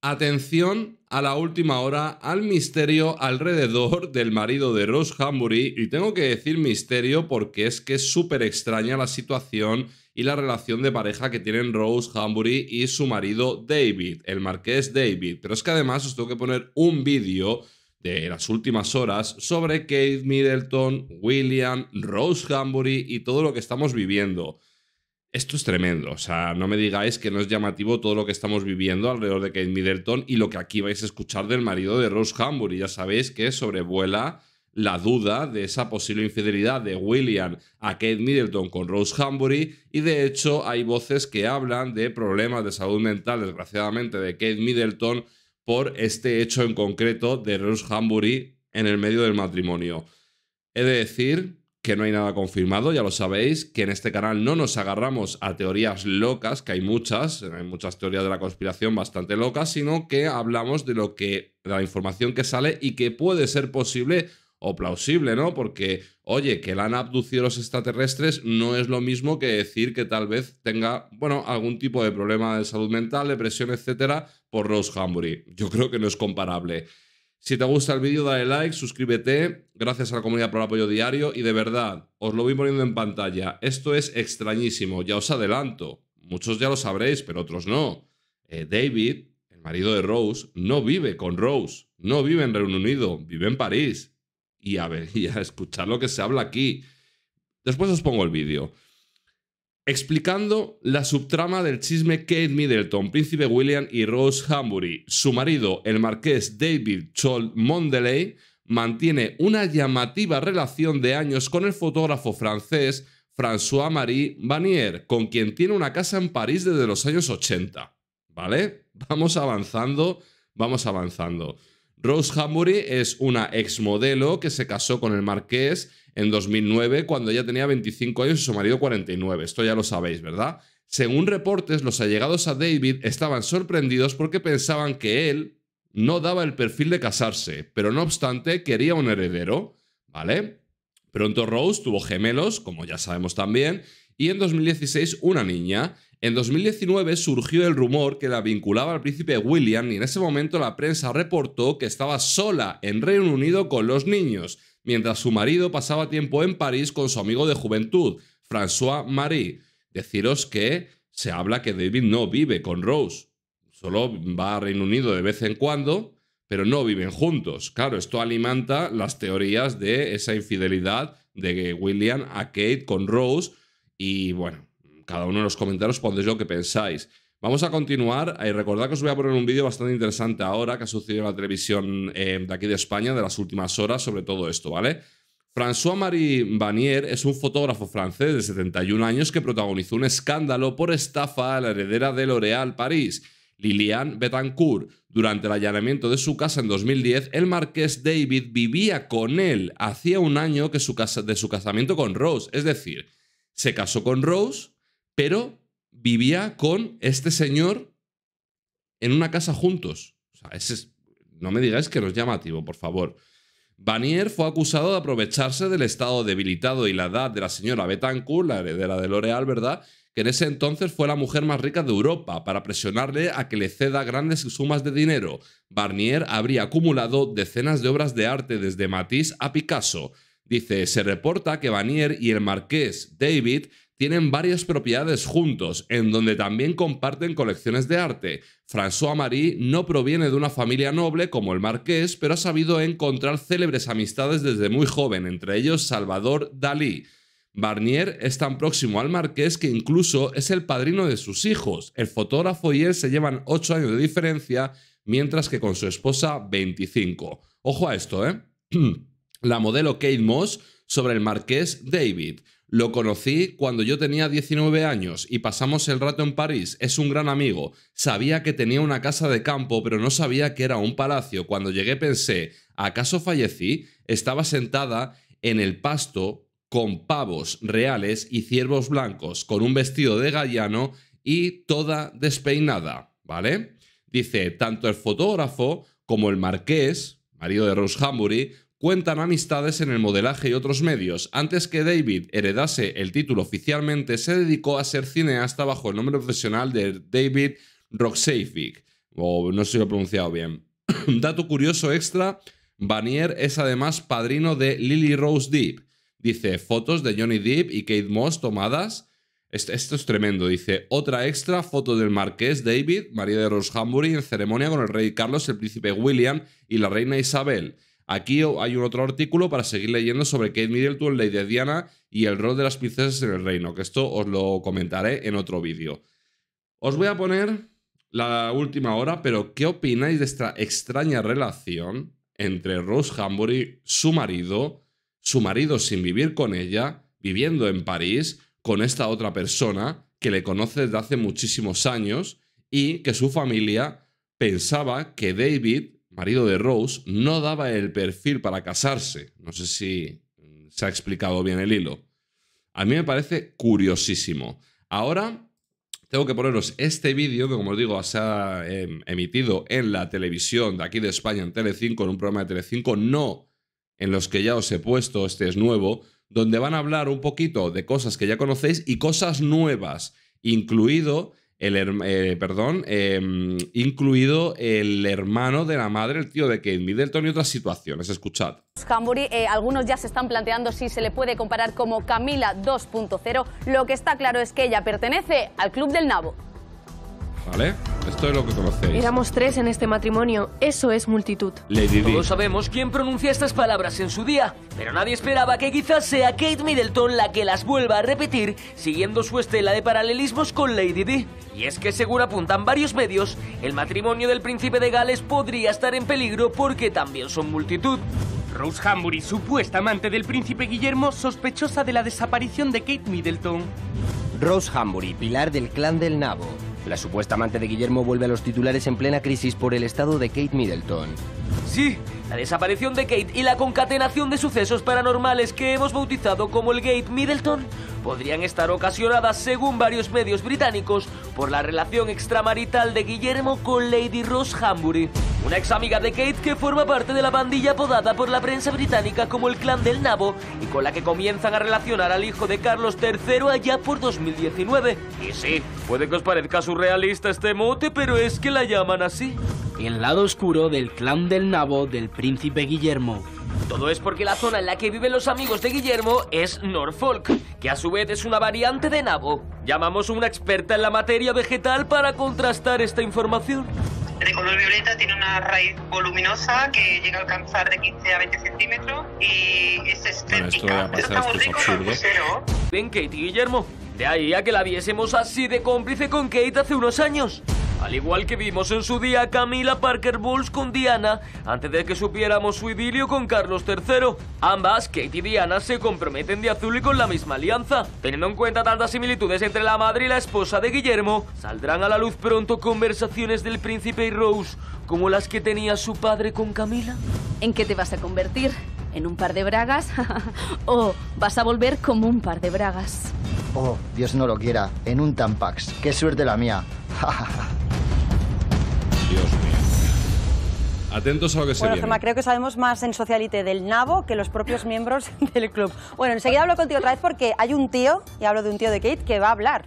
Atención a la última hora, al misterio alrededor del marido de Rose Hambury. Y tengo que decir misterio porque es que es súper extraña la situación y la relación de pareja que tienen Rose Hambury y su marido David, el marqués David. Pero es que además os tengo que poner un vídeo de las últimas horas sobre Kate Middleton, William, Rose Hambury y todo lo que estamos viviendo. Esto es tremendo, o sea, no me digáis que no es llamativo todo lo que estamos viviendo alrededor de Kate Middleton y lo que aquí vais a escuchar del marido de Rose Hambury. Ya sabéis que sobrevuela la duda de esa posible infidelidad de William a Kate Middleton con Rose Hambury y de hecho hay voces que hablan de problemas de salud mental, desgraciadamente, de Kate Middleton por este hecho en concreto de Rose Hambury en el medio del matrimonio. He de decir que no hay nada confirmado, ya lo sabéis, que en este canal no nos agarramos a teorías locas, que hay muchas, hay muchas teorías de la conspiración bastante locas, sino que hablamos de lo que, de la información que sale y que puede ser posible o plausible, ¿no? Porque, oye, que la han abducido los extraterrestres no es lo mismo que decir que tal vez tenga, bueno, algún tipo de problema de salud mental, depresión, etcétera, por Rose Hambury. Yo creo que no es comparable. Si te gusta el vídeo, dale like, suscríbete. Gracias a la comunidad por el apoyo diario. Y de verdad, os lo voy poniendo en pantalla. Esto es extrañísimo, ya os adelanto. Muchos ya lo sabréis, pero otros no. Eh, David, el marido de Rose, no vive con Rose. No vive en Reino Unido, vive en París. Y a ver, y a escuchar lo que se habla aquí. Después os pongo el vídeo explicando la subtrama del chisme Kate Middleton, Príncipe William y Rose Hambury. Su marido, el marqués David Chol Mondeley, mantiene una llamativa relación de años con el fotógrafo francés François-Marie Vanier, con quien tiene una casa en París desde los años 80. ¿Vale? Vamos avanzando, vamos avanzando. Rose Hambury es una exmodelo que se casó con el marqués en 2009 cuando ella tenía 25 años y su marido 49. Esto ya lo sabéis, ¿verdad? Según reportes, los allegados a David estaban sorprendidos porque pensaban que él no daba el perfil de casarse, pero no obstante quería un heredero, ¿vale? Pronto Rose tuvo gemelos, como ya sabemos también, y en 2016 una niña. En 2019 surgió el rumor que la vinculaba al príncipe William y en ese momento la prensa reportó que estaba sola en Reino Unido con los niños, mientras su marido pasaba tiempo en París con su amigo de juventud, François Marie. Deciros que se habla que David no vive con Rose, solo va a Reino Unido de vez en cuando, pero no viven juntos. Claro, esto alimenta las teorías de esa infidelidad de William a Kate con Rose y bueno, cada uno de los comentarios pondréis lo que pensáis. Vamos a continuar. y eh, recordad que os voy a poner un vídeo bastante interesante ahora que ha sucedido en la televisión em, de aquí de España de las últimas horas sobre todo esto, ¿vale? François-Marie Vanier es un fotógrafo francés de 71 años que protagonizó un escándalo por estafa a la heredera de L'Oréal París, Liliane Betancourt. Durante el allanamiento de su casa en 2010, el marqués David vivía con él hacía un año que su casa, de su casamiento con Rose, es decir, se casó con Rose pero vivía con este señor en una casa juntos. no me digáis que no es llamativo, por favor. Barnier fue acusado de aprovecharse del estado debilitado y la edad de la señora Betancourt, la heredera de L'Oréal, ¿verdad? Que en ese entonces fue la mujer más rica de Europa, para presionarle a que le ceda grandes sumas de dinero. Barnier habría acumulado decenas de obras de arte desde Matisse a Picasso. Dice, se reporta que Barnier y el marqués David tienen varias propiedades juntos, en donde también comparten colecciones de arte. François Marie no proviene de una familia noble como el marqués, pero ha sabido encontrar célebres amistades desde muy joven, entre ellos Salvador Dalí. Barnier es tan próximo al marqués que incluso es el padrino de sus hijos. El fotógrafo y él se llevan 8 años de diferencia, mientras que con su esposa 25. Ojo a esto, ¿eh? La modelo Kate Moss sobre el marqués David. Lo conocí cuando yo tenía 19 años y pasamos el rato en París. Es un gran amigo. Sabía que tenía una casa de campo, pero no sabía que era un palacio. Cuando llegué pensé, ¿acaso fallecí? Estaba sentada en el pasto con pavos reales y ciervos blancos, con un vestido de gallano y toda despeinada, ¿vale? Dice, tanto el fotógrafo como el marqués, marido de Rose Hambury, cuentan amistades en el modelaje y otros medios. Antes que David heredase el título oficialmente, se dedicó a ser cineasta bajo el nombre profesional de David Roxeifik. O no sé si lo he pronunciado bien. Dato curioso extra, Vanier es además padrino de Lily Rose Depp. Dice, fotos de Johnny Depp y Kate Moss tomadas. Esto, es tremendo. Dice, otra extra, foto del marqués David, María de Rose Hambury, en ceremonia con el rey Carlos, el príncipe William y la reina Isabel. Aquí hay un otro artículo para seguir leyendo sobre Kate Middleton, Lady Diana y el rol de las princesas en el reino, que esto os lo comentaré en otro vídeo. Os voy a poner la última hora, pero ¿qué opináis de esta extraña relación entre Rose Hambury, su marido, su marido sin vivir con ella, viviendo en París, con esta otra persona que le conoce desde hace muchísimos años y que su familia pensaba que David marido de Rose, no daba el perfil para casarse. No sé si se ha explicado bien el hilo. A mí me parece curiosísimo. Ahora tengo que poneros este vídeo que, como os digo, se ha em, emitido en la televisión de aquí de España, en Telecinco, en un programa de Telecinco, no en los que ya os he puesto, este es nuevo, donde van a hablar un poquito de cosas que ya conocéis y cosas nuevas, incluido el eh, perdón, em, incluido el hermano de la madre, el tío de Kate Middleton y otras situaciones. Escuchad. Hambury, eh, algunos ya se están planteando si se le puede comparar como Camila 2.0. Lo que está claro es que ella pertenece al Club del Nabo. ¿vale? Esto es lo que conocéis. Éramos tres en este matrimonio, eso es multitud. Lady Todos sabemos quién pronuncia estas palabras en su día, pero nadie esperaba que quizás sea Kate Middleton la que las vuelva a repetir, siguiendo su estela de paralelismos con Lady Di. Y es que, según apuntan varios medios, el matrimonio del príncipe de Gales podría estar en peligro porque también son multitud. Rose Hambury, supuesta amante del príncipe Guillermo, sospechosa de la desaparición de Kate Middleton. Rose Hambury, pilar del clan del Nabo, la supuesta amante de Guillermo vuelve a los titulares en plena crisis por el estado de Kate Middleton. Sí, la desaparición de Kate y la concatenación de sucesos paranormales que hemos bautizado como el Gate Middleton podrían estar ocasionadas, según varios medios británicos, por la relación extramarital de Guillermo con Lady Rose Hambury, una ex amiga de Kate que forma parte de la bandilla apodada por la prensa británica como el Clan del Nabo y con la que comienzan a relacionar al hijo de Carlos III allá por 2019. Y sí, puede que os parezca surrealista este mote, pero es que la llaman así. El lado oscuro del Clan del Nabo del príncipe Guillermo. Todo es porque la zona en la que viven los amigos de Guillermo es Norfolk, que a su vez es una variante de nabo. Llamamos a una experta en la materia vegetal para contrastar esta información. De color violeta tiene una raíz voluminosa que llega a alcanzar de 15 a 20 centímetros y es estética. esto, va a pasar, esto es absurdo. Ven, Kate y Guillermo. De ahí a que la viésemos así de cómplice con Kate hace unos años. Al igual que vimos en su día Camila Parker Bowles con Diana, antes de que supiéramos su idilio con Carlos III, ambas, Kate y Diana, se comprometen de azul y con la misma alianza. Teniendo en cuenta tantas similitudes entre la madre y la esposa de Guillermo, saldrán a la luz pronto conversaciones del príncipe y Rose, como las que tenía su padre con Camila. ¿En qué te vas a convertir? ¿En un par de bragas? ¿O vas a volver como un par de bragas? Oh, Dios no lo quiera, en un Tampax. ¡Qué suerte la mía! Dios mío. Atentos a lo que se bueno, Gemma, creo que sabemos más en Socialite del nabo que los propios miembros del club. Bueno, enseguida hablo contigo otra vez porque hay un tío, y hablo de un tío de Kate, que va a hablar.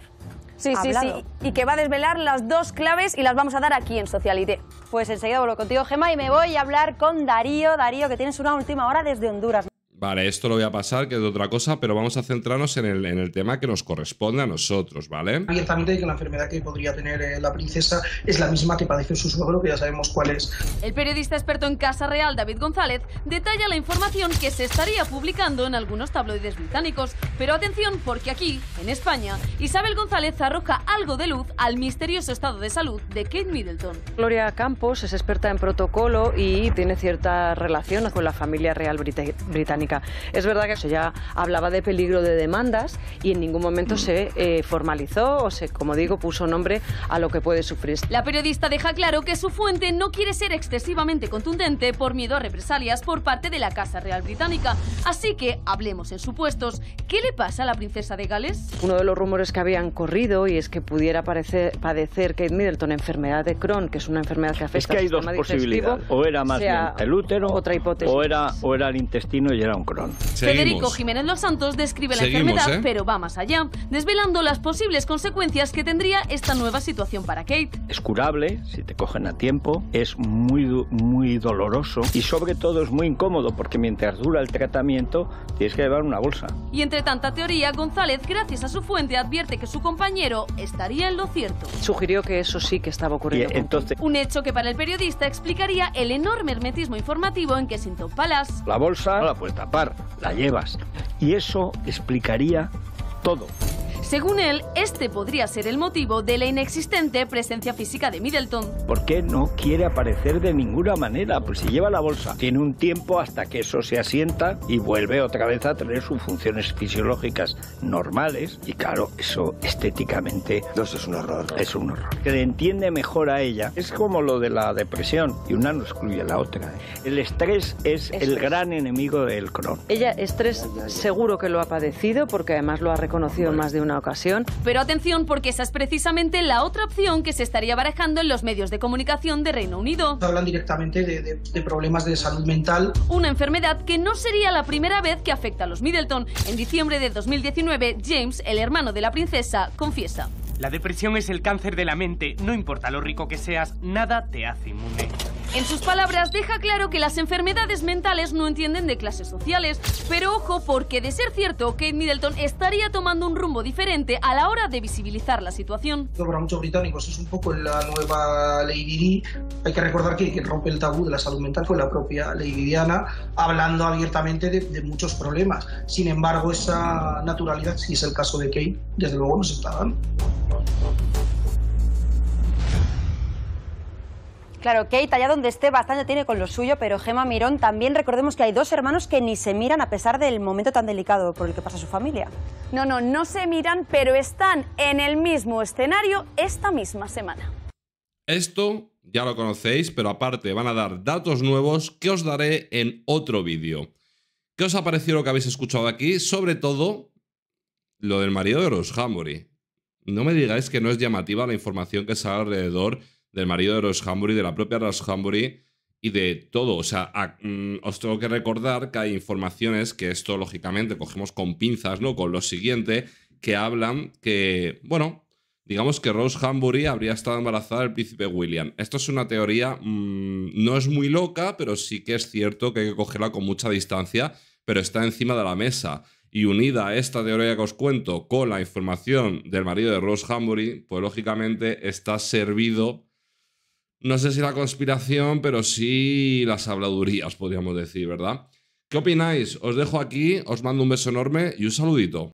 Sí, sí, sí. Y que va a desvelar las dos claves y las vamos a dar aquí en Socialite. Pues enseguida hablo contigo, Gemma, y me voy a hablar con Darío. Darío, que tienes una última hora desde Honduras vale, esto lo voy a pasar, que es otra cosa, pero vamos a centrarnos en el, en el tema que nos corresponde a nosotros, ¿vale? Abiertamente que la enfermedad que podría tener eh, la princesa es la misma que padece su suegro, que ya sabemos cuál es. El periodista experto en Casa Real, David González, detalla la información que se estaría publicando en algunos tabloides británicos, pero atención porque aquí, en España, Isabel González arroja algo de luz al misterioso estado de salud de Kate Middleton. Gloria Campos es experta en protocolo y tiene cierta relación con la familia real británica es verdad que eso ya hablaba de peligro de demandas y en ningún momento se eh, formalizó o se, como digo, puso nombre a lo que puede sufrir. La periodista deja claro que su fuente no quiere ser excesivamente contundente por miedo a represalias por parte de la Casa Real Británica. Así que hablemos en supuestos. ¿Qué le pasa a la princesa de Gales? Uno de los rumores que habían corrido y es que pudiera padecer Kate Middleton enfermedad de Crohn, que es una enfermedad que afecta es que hay dos posibilidades. O era más bien el útero, otra hipótesis. O, era, o era el intestino y era un Federico Jiménez Los Santos describe la enfermedad, ¿eh? pero va más allá, desvelando las posibles consecuencias que tendría esta nueva situación para Kate. Es curable si te cogen a tiempo, es muy, muy doloroso y sobre todo es muy incómodo porque mientras dura el tratamiento tienes que llevar una bolsa. Y entre tanta teoría, González, gracias a su fuente, advierte que su compañero estaría en lo cierto. Sugirió que eso sí que estaba ocurriendo. entonces... Un hecho que para el periodista explicaría el enorme hermetismo informativo en que se Palas... La bolsa a la puerta la llevas. Y eso explicaría todo. Según él, este podría ser el motivo de la inexistente presencia física de Middleton. ¿Por qué no quiere aparecer de ninguna manera? Pues si lleva la bolsa, tiene un tiempo hasta que eso se asienta y vuelve otra vez a tener sus funciones fisiológicas normales. Y claro, eso estéticamente... No, eso es un horror. Es un horror. Que le entiende mejor a ella. Es como lo de la depresión. Y una no excluye a la otra. ¿eh? El estrés es el gran enemigo del cron. Ella estrés seguro que lo ha padecido porque además lo ha reconocido más de una pero atención, porque esa es precisamente la otra opción que se estaría barajando en los medios de comunicación de Reino Unido. Hablan directamente de problemas de salud mental. Una enfermedad que no sería la primera vez que afecta a los Middleton. En diciembre de 2019, James, el hermano de la princesa, confiesa. La depresión es el cáncer de la mente. No importa lo rico que seas, nada te hace inmune. En sus palabras deja claro que las enfermedades mentales no entienden de clases sociales, pero ojo porque de ser cierto, Kate Middleton estaría tomando un rumbo diferente a la hora de visibilizar la situación. Para muchos británicos es un poco la nueva Lady Di. Hay que recordar que rompe el tabú de la salud mental con la propia Lady Diana, hablando abiertamente de, muchos problemas. Sin embargo, esa naturalidad, si es el caso de Kate, desde luego nos está dando. Claro, Kate, allá donde esté, bastante tiene con lo suyo, pero Gema Mirón también recordemos que hay dos hermanos que ni se miran a pesar del momento tan delicado por el que pasa su familia. No, no, no se miran, pero están en el mismo escenario esta misma semana. Esto ya lo conocéis, pero aparte van a dar datos nuevos que os daré en otro vídeo. ¿Qué os ha parecido lo que habéis escuchado aquí? Sobre todo lo del marido de Rose, No me digáis que no es llamativa la información que sale alrededor del marido de Rose Hambury, de la propia Rose Hambury y de todo. O sea, mm, os tengo que recordar que hay informaciones que esto, lógicamente, cogemos con pinzas, ¿no? Con lo siguiente, que hablan que, bueno, digamos que Rose Hambury habría estado embarazada del príncipe William. Esto es una teoría, mm, no es muy loca, pero sí que es cierto que hay que cogerla con mucha distancia, pero está encima de la mesa. Y unida a esta teoría que os cuento con la información del marido de Rose Hambury, pues lógicamente está servido no sé si la conspiración, pero sí las habladurías, podríamos decir, ¿verdad? ¿Qué opináis? Os dejo aquí, os mando un beso enorme y un saludito.